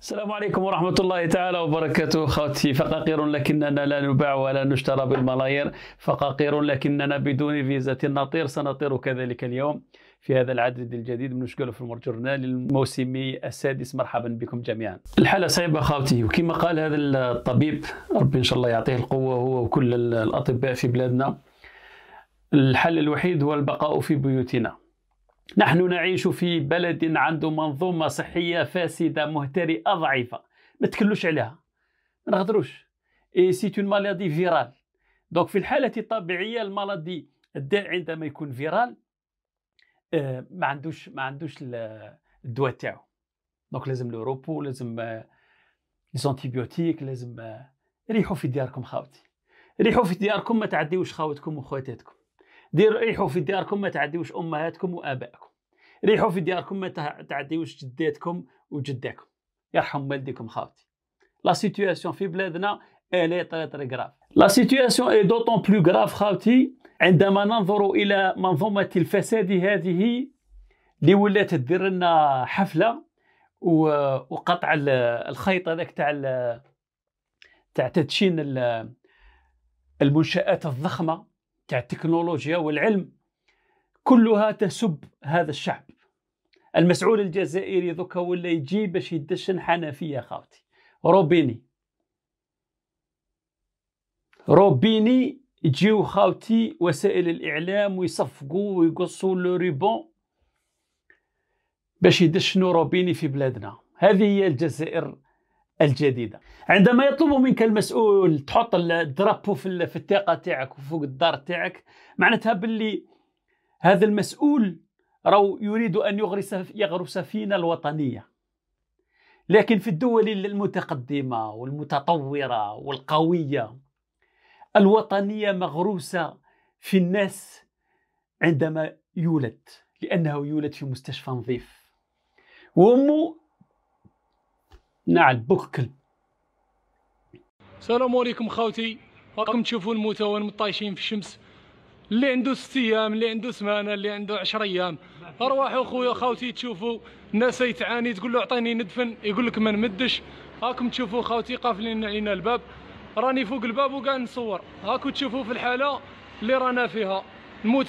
السلام عليكم ورحمة الله تعالى وبركاته خوتي فقاقير لكننا لا نباع ولا نشترى بالملايير فقاقير لكننا بدون فيزة نطير سنطير كذلك اليوم في هذا العدد الجديد من اشكال في المرجرنال الموسمي السادس مرحبا بكم جميعا الحالة صعبة خوتي وكما قال هذا الطبيب ربي إن شاء الله يعطيه القوة هو وكل الأطباء في بلادنا الحل الوحيد هو البقاء في بيوتنا نحن نعيش في بلد عنده منظومة صحية فاسدة مهترئة ضعيفة ما تكلوش عليها ما نهضروش اي سي اون مالادي فيرال دونك في الحالة الطبيعية المالادي الداء عندما يكون فيرال آه ما عندوش ما عندوش الدواء تاعو دونك لازم لو روبو لازم آه لازم آه، ريحوا في دياركم خاوتي ريحوا في دياركم ما تعديوش خاوتكم وخواتاتكم دير ريحوا في دياركم ما تعديوش امهاتكم وابائكم ريحوا في دياركم ما تعديوش جداتكم وجداكم يرحم والديكم خاوتي لا سيتوياسيون في بلادنا الي طري طري كراف لا سيتوياسيون اي دوطون بلو كراف خاوتي عندما ننظر الى منظومه الفساد هذه اللي ولات دير لنا حفله وقطع الخيط هذاك تاع تاع تدشين المنشات الضخمه تاع التكنولوجيا والعلم كلها تسب هذا الشعب المسؤول الجزائري ذوكا ولا يجي باش يدشن حنفيه خاوتي روبيني روبيني يجيو خاوتي وسائل الاعلام ويصفقوا ويقصوا لو ريبون باش يدشنوا روبيني في بلادنا هذه هي الجزائر الجديده عندما يطلب منك المسؤول تحط الدرابو في الثقه تاعك وفوق الدار تاعك معناتها باللي هذا المسؤول راهو يريد ان يغرس يغرس فينا الوطنيه لكن في الدول المتقدمه والمتطوره والقويه الوطنيه مغروسه في الناس عندما يولد لانه يولد في مستشفى نظيف وامه مع بوكل السلام عليكم خاوتي راكم تشوفوا المتون مطايشين في الشمس اللي عنده ست ايام اللي عنده سمانه اللي عنده 10 ايام ارواحوا خويا خاوتي تشوفوا الناس يتعاني تقول له اعطيني ندفن يقول لك ما نمدش هاكم تشوفوا خاوتي قافلين علينا الباب راني فوق الباب وكاع نصور هاكو تشوفوا في الحاله اللي رانا فيها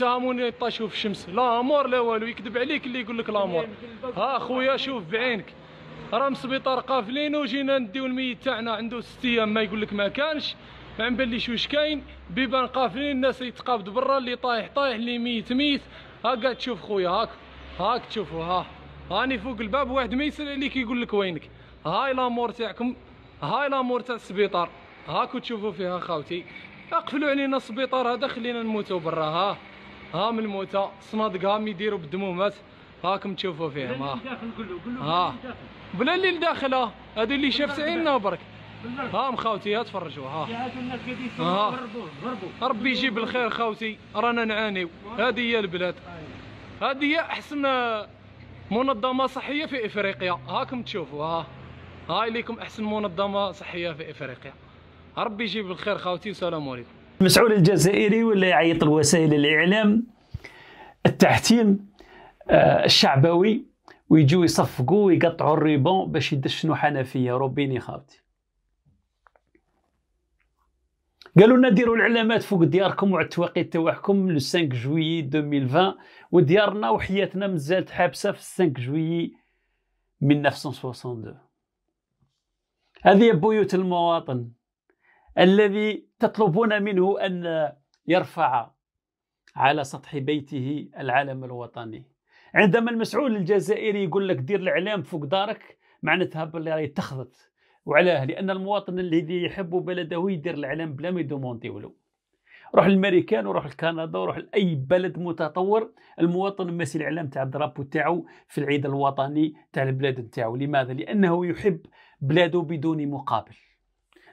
هامون يطاشوا في الشمس لا امور لا والو يكذب عليك اللي يقول لك الامور ها خويا شوف بعينك راه من السبيطار قافلين وجينا نديو الميت تاعنا عنده ست ايام ما يقول لك ما كانش ما نبانليش واش كاين بيبان قافلين الناس يتقابض برا اللي طايح طايح اللي ميت ميت ها قاعد تشوف خويا هاك هاك تشوفوا ها هاني فوق الباب واحد ما يسال عليك يقول لك وينك هاي لامور تاعكم هاي لامور تاع السبيطار هاكو تشوفوا فيها خاوتي اقفلوا علينا السبيطار هذا خلينا نموتوا برا ها ها من الموتى صنادق هام يديروا بالدمومات هاكم تشوفوا فيهم ها ها بلا اللي لداخل ها هذا اللي شاف سعينا برك ها مخاوتي ها تفرجوا ها ها ربي يجيب الخير خاوتي رانا نعانيو هذه هي البلاد هذه هي احسن منظمه صحيه في افريقيا هاكم تشوفوا ها هاي ليكم احسن منظمه صحيه في افريقيا ربي يجيب الخير خاوتي والسلام عليكم المسؤول الجزائري ولا يعيط لوسائل الاعلام التحتيم آه، الشعبوي ويجيو يصفقوا ويقطعوا الريبون باش يدشنوا حنفيه روبيني خاوتي قالوا لنا ديروا العلامات فوق دياركم وعلى التوقيت تاعكم لو 5 جويي 2020 وديارنا وحياتنا مازالت حابسه في 5 جويي 1962 هذه بيوت المواطن الذي تطلبون منه ان يرفع على سطح بيته العلم الوطني عندما المسؤول الجزائري يقول لك دير الاعلام فوق دارك معناتها باللي راهي تخضت وعلاه لان المواطن الذي يحب بلده يدير الاعلام بلا ما يدومونتي ولو روح للامريكان وروح لكندا وروح لاي بلد متطور المواطن ماسي الاعلام تاع الدرابو تاعو في العيد الوطني تاع البلاد تاعو لماذا لانه يحب بلاده بدون مقابل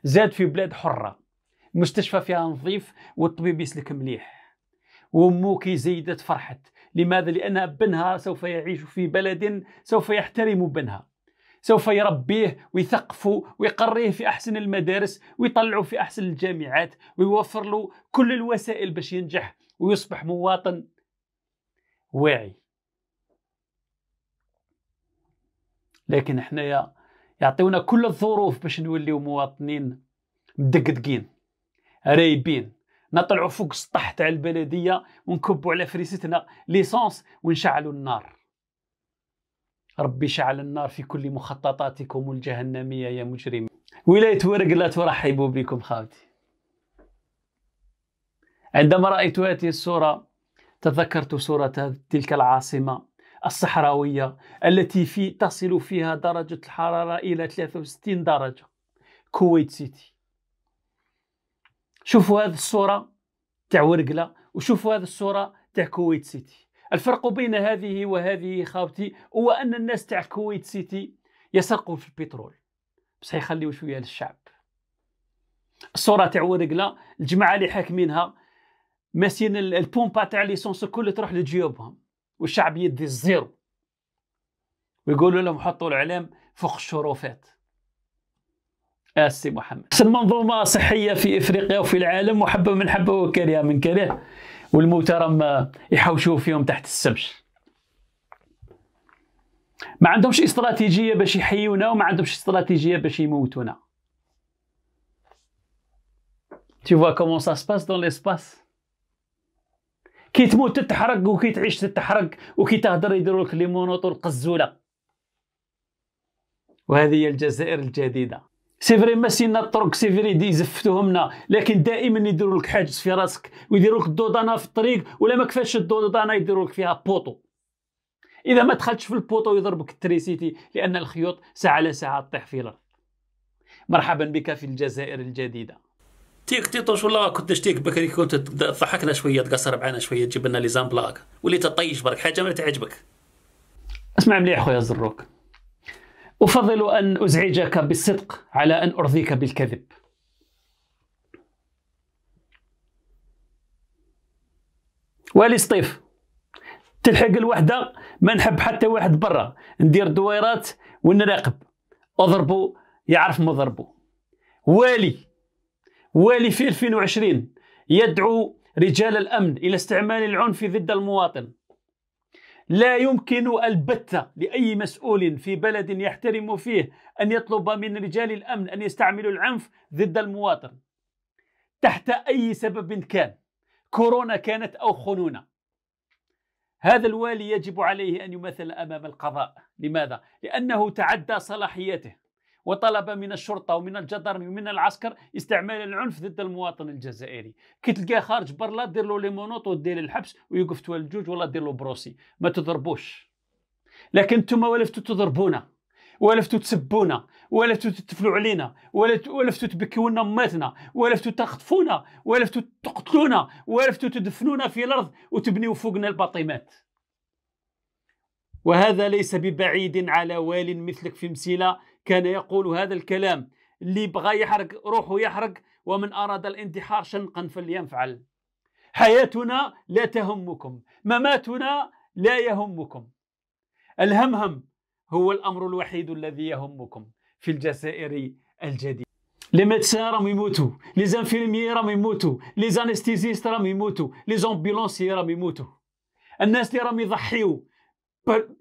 زاد في بلاد حره مستشفى فيها نظيف والطبيب يسلك مليح كي زيدت فرحت لماذا؟ لأن ابنها سوف يعيش في بلد سوف يحترم بنها سوف يربيه ويثقفه ويقريه في أحسن المدارس ويطلعه في أحسن الجامعات ويوفر له كل الوسائل باش ينجح ويصبح مواطن واعي لكن حنايا يعطيونا كل الظروف باش نوليو مواطنين مدقدقين رايبين نطلعوا فوق السطح تاع البلديه ونكبوا على فريستنا ليسونس ونشعلوا النار ربي شعل النار في كل مخططاتكم الجهنميه يا مجرمين ولايه ورق لا ترحب بكم خالتي عندما رايت هذه الصوره تذكرت صوره تلك العاصمه الصحراويه التي في تصل فيها درجه الحراره الى 63 درجه كويت سيتي شوفوا هذه الصوره تاع ورقله وشوفوا هذه الصوره تاع كويت سيتي الفرق بين هذه وهذه خاوتي هو ان الناس تاع كويت سيتي يسرقوا في البترول بصح يخليوا شويه للشعب الصوره تاع ورقله الجماعه اللي حاكمينها ماسين البومبا تاع ليسونس كل تروح لجيوبهم والشعب يدي الزيرو ويقولوا لهم حطوا الاعلام فوق الشرفات السي آه، محمد احسن منظومه صحيه في افريقيا وفي العالم محبه من حبه وكريه من كريه والموتى راهم يحوشوا فيهم تحت السبج ما عندهمش استراتيجيه باش يحيونا وما عندهمش استراتيجيه باش يموتونا تي فوا كومون سا سباس دون ليسباس كي تموت تتحرق وكي تعيش تتحرق وكي تهدر يديروا لك ليمونوط والقزوله وهذه هي الجزائر الجديده سي فري ما سينا الطرق سي فري دي زفتوهمنا لكن دائما يديروا لك حاجز في راسك ويديروا لك الدودانه في الطريق ولا ما كفاش الدودانه يديروا لك فيها بوطو اذا ما دخلتش في البوطو يضربك التريسيتي لان الخيوط ساعه على ساعه تطيح في الارض مرحبا بك في الجزائر الجديده تيك تيطوش والله كنت نشتيك بكري كنت ضحكنا شويه تقصر معنا شويه تجيب لنا لي زامبلاك وليت تطيش برك حاجه ما تعجبك اسمع مليح خويا زروك أفضل أن أزعجك بالصدق على أن أرضيك بالكذب سطيف تلحق الوحدة ما نحب حتى واحد برا ندير دويرات ونراقب أضربو يعرف ما ضربو والي والي في 2020 يدعو رجال الأمن إلى استعمال العنف ضد المواطن لا يمكن البتة لأي مسؤول في بلد يحترم فيه أن يطلب من رجال الأمن أن يستعملوا العنف ضد المواطن تحت أي سبب كان كورونا كانت أو خنونة هذا الوالي يجب عليه أن يمثل أمام القضاء لماذا؟ لأنه تعدى صلاحياته وطلب من الشرطه ومن الجدران ومن العسكر استعمال العنف ضد المواطن الجزائري كي تلقاه خارج برا دير له ليمونوط ودير الحبس ويوقف توال الجوج ولا دير له بروسي ما تضربوش لكن نتوما ولفتوا تضربونا ولفتوا تسبونا ولفتوا تتفلوا علينا ولفتوا تبكيونا لنا ماتنا ولفتوا تخطفونا ولفتوا تقتلونا ولفتوا تدفنونا في الارض وتبنيو فوقنا الباطيمات وهذا ليس ببعيد على وال مثلك في مسيلة كان يقول هذا الكلام اللي بغى يحرق روحه يحرق ومن أراد الانتحار شنقا فلينفعل حياتنا لا تهمكم مماتنا لا يهمكم الهمهم هو الأمر الوحيد الذي يهمكم في الجزائر الجديد لي ميدسان راهم يموتوا لي زانفيرميي راهم يموتوا لي زانستيزيست راهم يموتوا لي زومبيلونسي راهم يموتوا الناس اللي راهم يضحيوا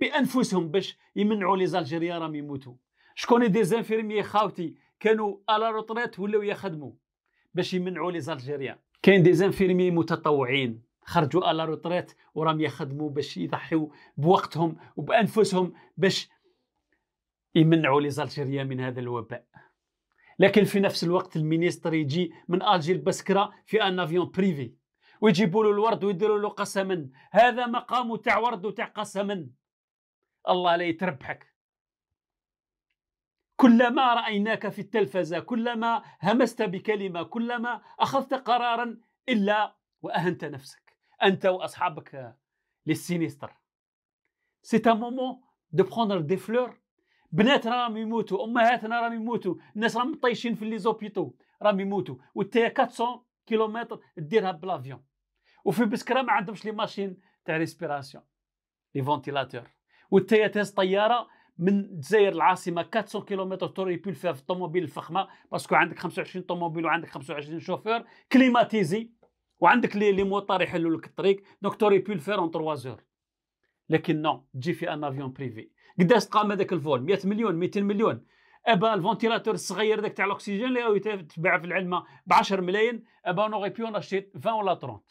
بانفسهم باش يمنعوا لي زالجيريا راهم يموتوا شكون دي زانفيرمي خاوتي كانوا على روتريت ولاو يخدموا باش يمنعوا لي زالجيريان كاين دي زانفيرمي متطوعين خرجوا على روتريت وراهم يخدموا باش يضحيوا بوقتهم وبانفسهم باش يمنعوا لي زالجيريان من هذا الوباء لكن في نفس الوقت المينيستر يجي من الجي البسكره في ان افيون بريفي ويجيبوا له الورد ويديروا له قسما هذا مقام تاع ورد وتاع قسما الله لا يتربحك كلما رايناك في التلفزه كلما همست بكلمه كلما اخذت قرارا الا واهنت نفسك انت واصحابك للسينيستر سي مومو مومون دو بروندر دي فلور بناتنا راهم يموتوا امهاتنا راهم يموتوا الناس راهم طايشين في لي زوبيتو راهم يموتوا وانت 400 كيلومتر ديرها بلافيون وفي بسكره ما عندهمش لي ماشين تاع ريسبيراسيون لي فونتيلاتور وانت تهز طياره من الجزائر العاصمه 400 كيلومتر تور يبي فيها في الطوموبيل الفخمه باسكو عندك 25 طوموبيل وعندك 25 شوفور كليماتيزي وعندك لي لي موطار يحلوا لك الطريق دونك توري بي فير اون 3 زور لكن نو تجي في ان افيون بريفي قداش تقام هذاك الفول 100 مليون 200 مليون ابا الفونتيلاتور الصغير ذاك تاع الاكسجين اللي راهو يتباع في العلمه ب 10 ملايين ابا غي بيون اشتي 20 ولا 30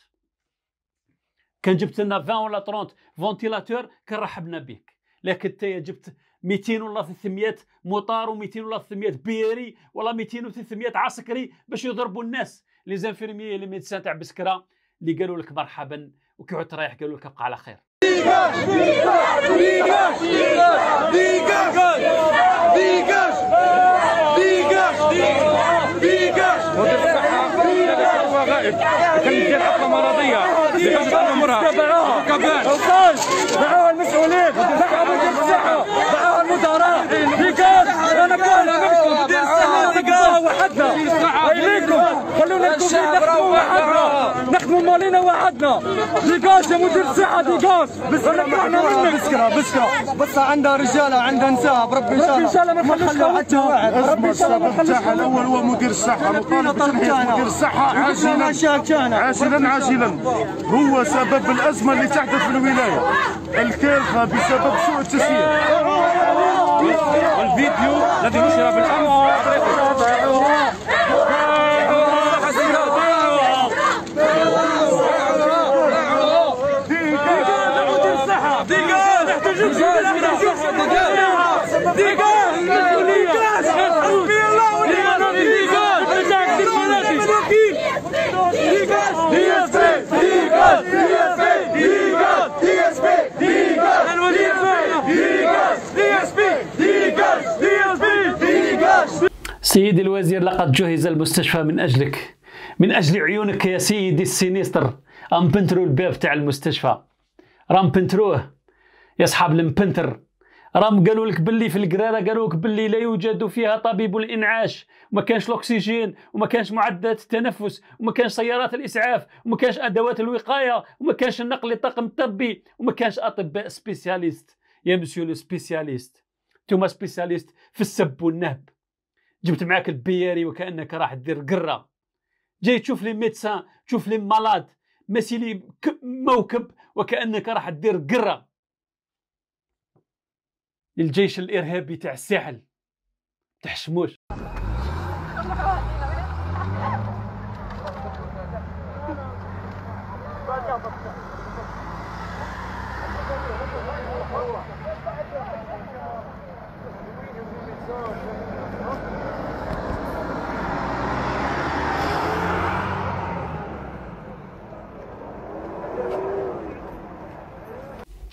كان جبت لنا 20 ولا 30 فونتيلاتور كان رحبنا بك لك انت جبت 200 ولا 300 مطار و200 ولا 300 بيري ولا 200 و300 عسكري باش يضربوا الناس لي زانفيرمي لي ميدسان تاع بسكره اللي قالوا لك مرحبا وكيعود رايح قالوا لك ابقى على خير كندير Go. نخدموا وحدنا نخدموا مالينا وحدنا ديكاس يا مدير الصحه ديكاس بس احنا منك بسكره بسكره بس عندها رجاله وعندها نساء بربي ان شاء الله ان شاء الله ما نخلوش حتى واحد ربي ان شاء الله ما نخلوش الاول هو مدير الصحه مطالب مدير الصحه عاجلا عاجلا عاجلا هو سبب الازمه اللي تحدث في الولايه الكارثه بسبب سوء التسيير الفيديو الذي نشر بالامس سيدي الوزير لقد جهز المستشفى من أجلك من أجل عيونك يا سيدي السينيستر بنترو الباب تاع المستشفى رام بنتروه يا صحاب المبنتر رام قالوا لك باللي في القراره قالوا لك باللي لا يوجد فيها طبيب الانعاش وما كانش الاكسجين وما كانش معدات التنفس وما كانش سيارات الاسعاف وما كانش ادوات الوقايه وما كانش النقل للطاقم الطبي وما كانش اطباء سبيسياليست يا مسيو لو سبيسياليست انتوما سبيسياليست في السب والنهب جبت معاك البياري وكانك راح دير قره جاي تشوف لي ميدسان تشوف لي مالاد مسيلي موكب وكانك راح دير قره للجيش الارهابي تاع الساحل تحشموش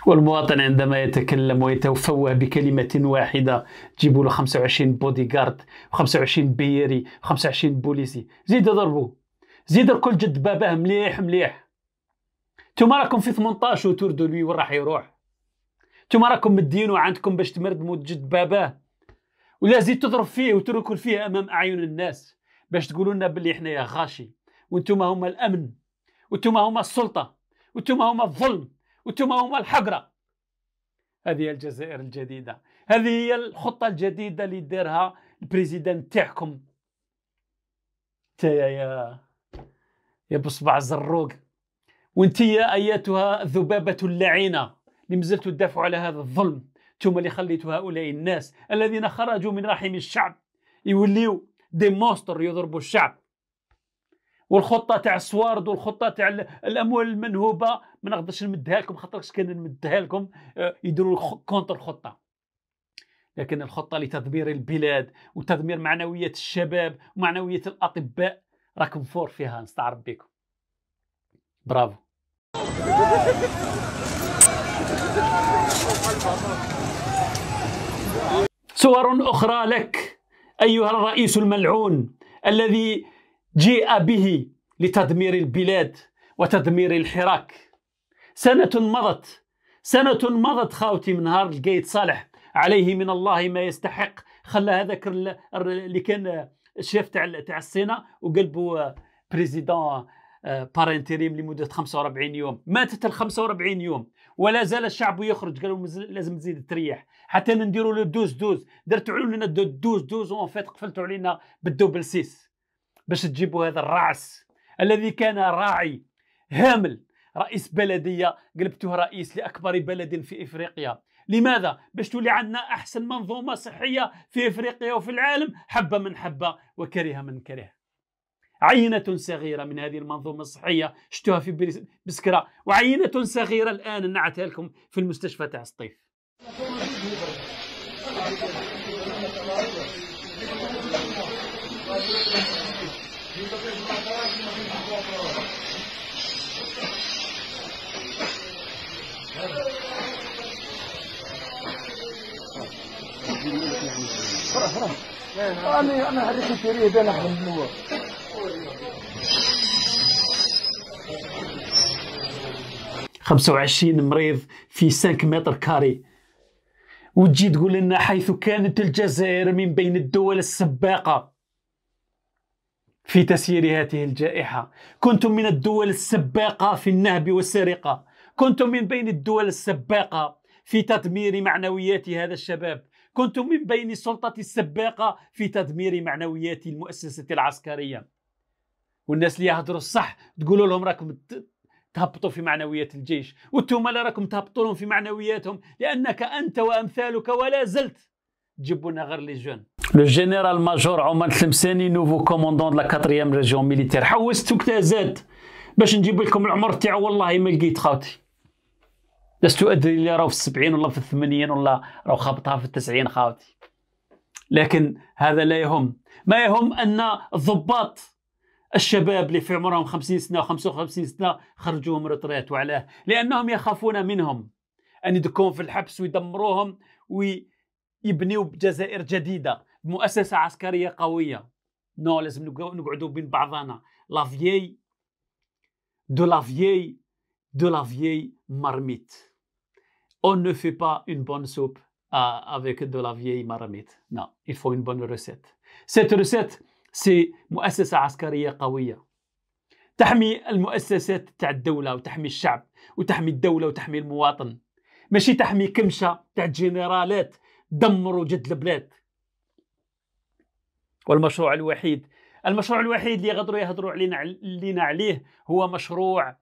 والمواطن عندما يتكلم ويتفوه بكلمة واحدة جيبوا له 25 بودي جارد 25 بيري 25 بوليسي زيد ضربوا زيد كل جد باباه مليح مليح انتوما راكم في 18 وتور دو لوي وين راح يروح انتوما راكم مدينو عندكم باش تمردموا جد باباه ولا زيد تضرب فيه وتركل فيه امام اعين الناس باش تقولوا لنا باللي حنايا غاشي وانتم هما الامن وانتم هما السلطه وانتم هما الظلم وانتم هما الحقره هذه هي الجزائر الجديده هذه هي الخطه الجديده اللي دارها البريزيدان تاعكم انت يا يا يا بصبع زروق وانت يا ايتها الذبابه اللعينه اللي مازلتوا تدافعوا على هذا الظلم انتم اللي خليتوا هؤلاء الناس الذين خرجوا من رحم الشعب يوليو دي مونستر يضربوا الشعب والخطه تاع السوارد والخطه تاع الاموال المنهوبه ما نقدرش نمدها لكم خاطرش كان نمدها لكم آه، يديروا كونتر خطه لكن الخطه لتدمير البلاد وتدمير معنويه الشباب ومعنويه الاطباء راكم فور فيها نستعرض بكم برافو صور اخرى لك ايها الرئيس الملعون الذي جيء به لتدمير البلاد وتدمير الحراك سنة مضت سنة مضت خاوتي من نهار لقيت صالح عليه من الله ما يستحق خلى هذاك اللي كان الشيف تاع تاع الصينا وقلبه بريزيدون بار انتريم لمده 45 يوم ماتت ال 45 يوم ولا زال الشعب يخرج قالوا لازم تزيد تريح حتى نديروا له دوز دوز درتوا لنا دوز دوز اون فيت قفلتوا علينا بالدوبل سيس باش تجيبوا هذا الرعس الذي كان راعي هامل رئيس بلديه قلبته رئيس لاكبر بلد في افريقيا لماذا باش تولي عندنا احسن منظومه صحيه في افريقيا وفي العالم حبه من حبه وكره من كره عينة صغيرة من هذه المنظومة الصحية شتوها في بسكرة وعينة صغيرة الآن نعتها لكم في المستشفى تاع سطيف انا انا الشريه بين خمسة وعشرين مريض في 5 متر كاري وتجي تقول لنا حيث كانت الجزائر من بين الدول السباقة في تسيير هذه الجائحة كنتم من الدول السباقة في النهب والسرقة كنتم من بين الدول السباقة في تدمير معنويات هذا الشباب كنت من بين السلطة السباقة في تدمير معنويات المؤسسة العسكرية والناس اللي يهضروا الصح تقولوا لهم راكم تهبطوا في معنويات الجيش لا راكم تهبطوا لهم في معنوياتهم لأنك أنت وأمثالك ولا زلت تجيبوا لنا غير لي جون لو جينيرال ماجور عمر التلمساني نوفو كوموندون لا 4 ريجيون ميليتير حوست زاد باش نجيب لكم العمر تاعو والله ما لقيت خاوتي لست ادري اللي راه في السبعين ولا في الثمانين ولا راه خابطها في التسعين خاوتي لكن هذا لا يهم ما يهم ان الضباط الشباب اللي في عمرهم 50 سنه و55 سنه خرجوهم ريتريت وعلاه لانهم يخافون منهم ان يدكون في الحبس ويدمروهم ويبنيوا بجزائر جديده مؤسسه عسكريه قويه نو لازم نقعدوا بين بعضنا لا فيي دو لا فيي دو لا فيي marmite. on ne fait pas une bonne soupe euh, avec de la vieille marmite. Non, il faut une bonne recette. Cette recette, c'est مؤسسة عسكرية قوية تحمي المؤسسات تاع الدولة وتحمي الشعب وتحمي الدولة وتحمي المواطن ماشي تحمي كمشة تاع جنرالات دمروا جد البلاد والمشروع الوحيد المشروع الوحيد اللي يقدروا يهضروا علينا علينا عليه هو مشروع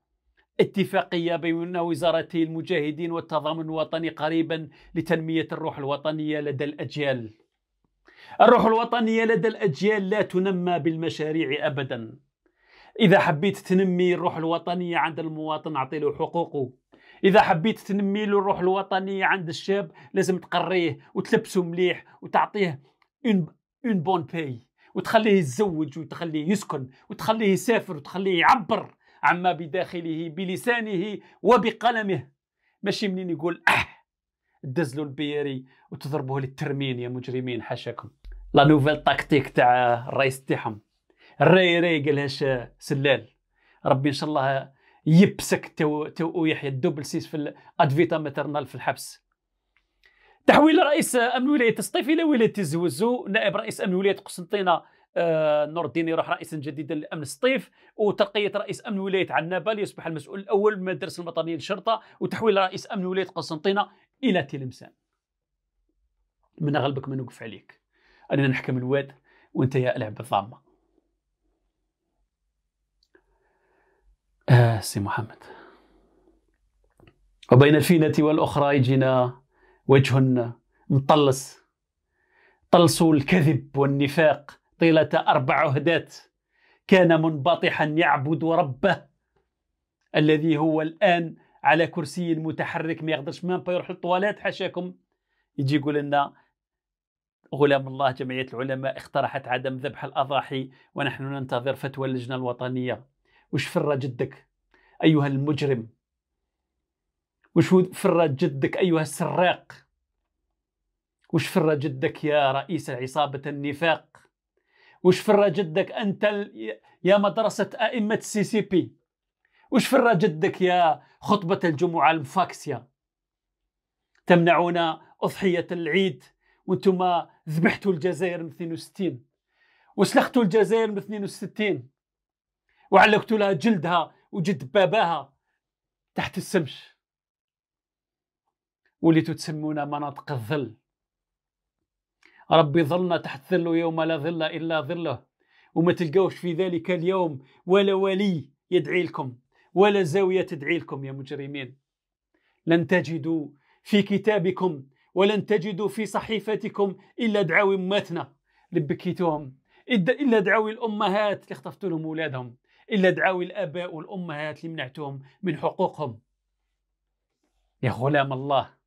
اتفاقية بين وزارتي المجاهدين والتضامن الوطني قريبا لتنمية الروح الوطنية لدى الأجيال الروح الوطنية لدى الأجيال لا تنمى بالمشاريع أبدا إذا حبيت تنمي الروح الوطنية عند المواطن أعطي له حقوقه إذا حبيت تنمي له الروح الوطنية عند الشاب لازم تقريه وتلبسه مليح وتعطيه اون بون باي وتخليه يتزوج وتخليه يسكن وتخليه يسافر وتخليه يعبر عما بداخله بلسانه وبقلمه ماشي منين يقول اه دزلوا البيري وتضربوه للترمين يا مجرمين حاشاكم لا نوفيل تاكتيك تاع الرئيس تاعهم الري ري قالهاش سلال ربي ان شاء الله يبسك تو تو يحيى الدوبل سيس في الادفيتا ماترنال في الحبس تحويل رئيس امن ولايه تسطيف الى ولايه الزوزو نائب رئيس امن ولايه قسنطينه آه، نور الدين يروح رئيسا جديدا لامن السطيف وترقيه رئيس امن ولايه عنابه ليصبح المسؤول الاول من الوطنيه للشرطه وتحويل رئيس امن ولايه قسنطينه الى تلمسان من غلبك ما نوقف عليك انا نحكم الواد وانت يا العب بالضامه آه سي محمد وبين الفينة والأخرى يجينا وجه مطلس طلسوا الكذب والنفاق طيلة أربع عهدات كان منبطحا يعبد ربه الذي هو الآن على كرسي متحرك ما يقدرش ما يروح للطوالات حاشاكم يجي يقول لنا غلام الله جمعية العلماء اقترحت عدم ذبح الأضاحي ونحن ننتظر فتوى اللجنة الوطنية وش فر جدك أيها المجرم وش فر جدك أيها السراق وش فر جدك يا رئيس عصابة النفاق وش فر جدك أنت يا مدرسة أئمة السي سي بي وش فر جدك يا خطبة الجمعة المفاكسية تمنعون أضحية العيد وانتم ذبحتوا الجزائر من 62 وسلختوا الجزائر من 62 وعلقتوا لها جلدها وجد باباها تحت السمش وليتوا تسمونا مناطق الظل ربي ظلنا تحت ظله يوم لا ظل إلا ظله وما تلقوش في ذلك اليوم ولا ولي يدعي لكم ولا زاوية تدعي لكم يا مجرمين لن تجدوا في كتابكم ولن تجدوا في صحيفتكم إلا دعاوي أمتنا اللي بكيتوهم إلا دعاوي الأمهات اللي خطفتوا لهم أولادهم إلا دعاوي الآباء والأمهات اللي منعتوهم من حقوقهم يا غلام الله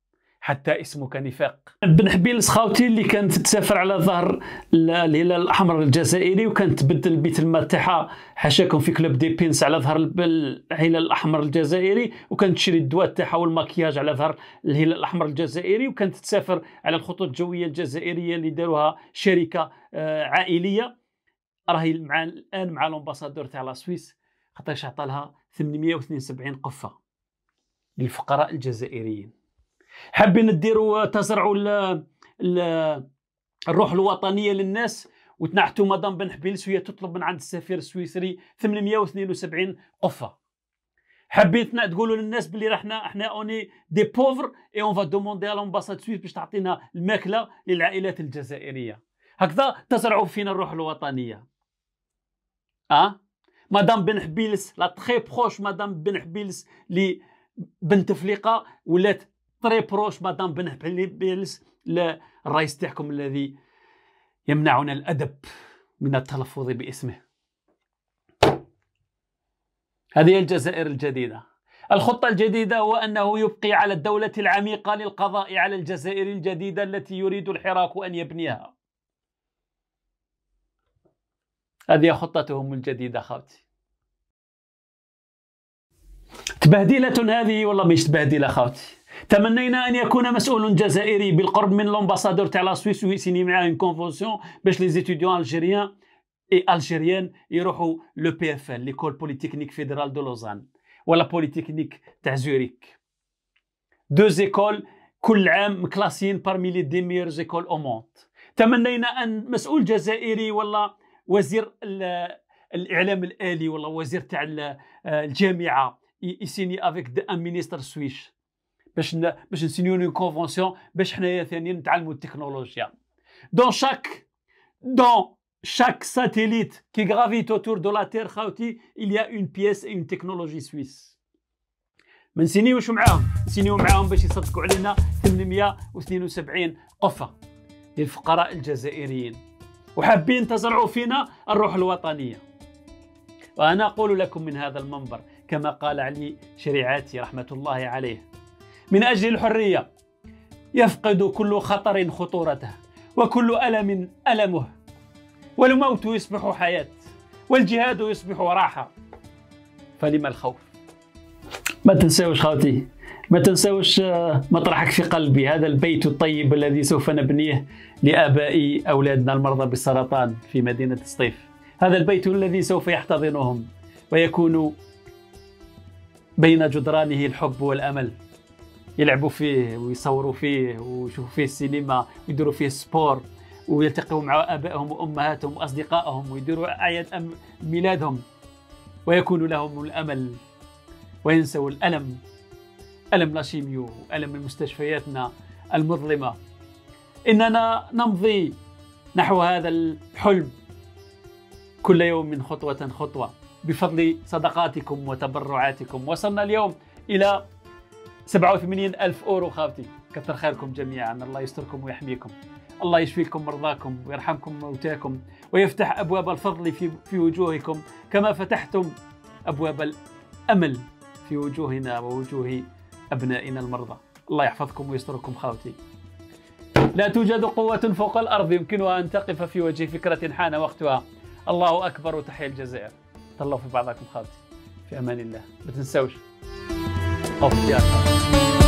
حتى اسمك نفاق بن حبيل سخاوتي اللي كانت تسافر على ظهر الهلال الاحمر الجزائري وكانت تبدل بيت الماء تاعها حاشاكم في كلوب دي بينس على ظهر الهلال الاحمر الجزائري وكانت تشري الدواء تاعها والماكياج على ظهر الهلال الاحمر الجزائري وكانت تسافر على الخطوط الجويه الجزائريه اللي داروها شركه آه، عائليه راهي مع الان مع لومباسادور تاع لاسويس سويس خاطرش عطالها 872 قفه للفقراء الجزائريين حابين تديروا آه، تزرعوا ال ال الروح الوطنيه للناس وتنعتوا مدام بن حبيلس وهي تطلب من عند السفير السويسري 872 قفه حبيت تقولوا للناس باللي رحنا احنا اوني دي بوفر اي اون فا دوموندي على امباساد سويس باش تعطينا الماكله للعائلات الجزائريه هكذا تزرعوا فينا الروح الوطنيه اه مدام بن حبيلس لا تخي بروش مدام بن حبيلس لي بنت فليقه ولات تري بروش مدام بنه بيلس الرئيس تاعكم الذي يمنعنا الادب من التلفظ باسمه هذه الجزائر الجديده الخطة الجديدة هو أنه يبقي على الدولة العميقة للقضاء على الجزائر الجديدة التي يريد الحراك أن يبنيها هذه خطتهم الجديدة خاوتي تبهدلة هذه والله مش تبهدلة خاوتي تمنينا ان يكون مسؤول جزائري بالقرب من لومباسادور تاع لا سويس ويسيني معاه اون كونفونسيون باش لي زيتيديون الجيريان اي الجيريان يروحوا لو بي اف ال ليكول بوليتكنيك فيدرال دو لوزان ولا بوليتكنيك تاع زوريك دو زيكول كل عام مكلاسيين بارمي لي دي ميور زيكول او مونت تمنينا ان مسؤول جزائري ولا وزير الاعلام الالي ولا وزير تاع الجامعه يسيني افيك ان مينيستر سويش باش باش نسينيو اون كونفونسيون باش حنايا ثاني نتعلموا التكنولوجيا دون شاك دون شاك ساتيليت كي غرافيت اوتور دو لا تير خاوتي il y a une pièce et une technologie suisse. ما نسينيوش معاهم نسينيو معاهم باش يصدقوا علينا 872 قفة للفقراء الجزائريين وحابين تزرعوا فينا الروح الوطنية وأنا أقول لكم من هذا المنبر كما قال علي شريعاتي رحمة الله عليه من أجل الحرية يفقد كل خطر خطورته وكل ألم ألمه والموت يصبح حياة والجهاد يصبح راحة فلما الخوف ما تنساوش خوتي ما تنساوش آه، مطرحك في قلبي هذا البيت الطيب الذي سوف نبنيه لآباء أولادنا المرضى بالسرطان في مدينة سطيف هذا البيت الذي سوف يحتضنهم ويكون بين جدرانه الحب والأمل يلعبوا فيه ويصوروا فيه ويشوفوا فيه السينما ويديروا فيه سبور ويلتقوا مع ابائهم وامهاتهم واصدقائهم ويديروا اعياد ميلادهم ويكون لهم الامل وينسوا الالم الم لاشيميو الم مستشفياتنا المظلمه اننا نمضي نحو هذا الحلم كل يوم خطوه خطوه بفضل صدقاتكم وتبرعاتكم وصلنا اليوم الى 87 ألف أورو خاوتي كثر خيركم جميعا الله يستركم ويحميكم الله يشفيكم مرضاكم ويرحمكم موتاكم ويفتح أبواب الفضل في, في وجوهكم كما فتحتم أبواب الأمل في وجوهنا ووجوه أبنائنا المرضى الله يحفظكم ويستركم خاوتي لا توجد قوة فوق الأرض يمكنها أن تقف في وجه فكرة حان وقتها الله أكبر وتحيا الجزائر تطلعوا في بعضكم خاوتي في أمان الله ما تنسوش 哦，这样。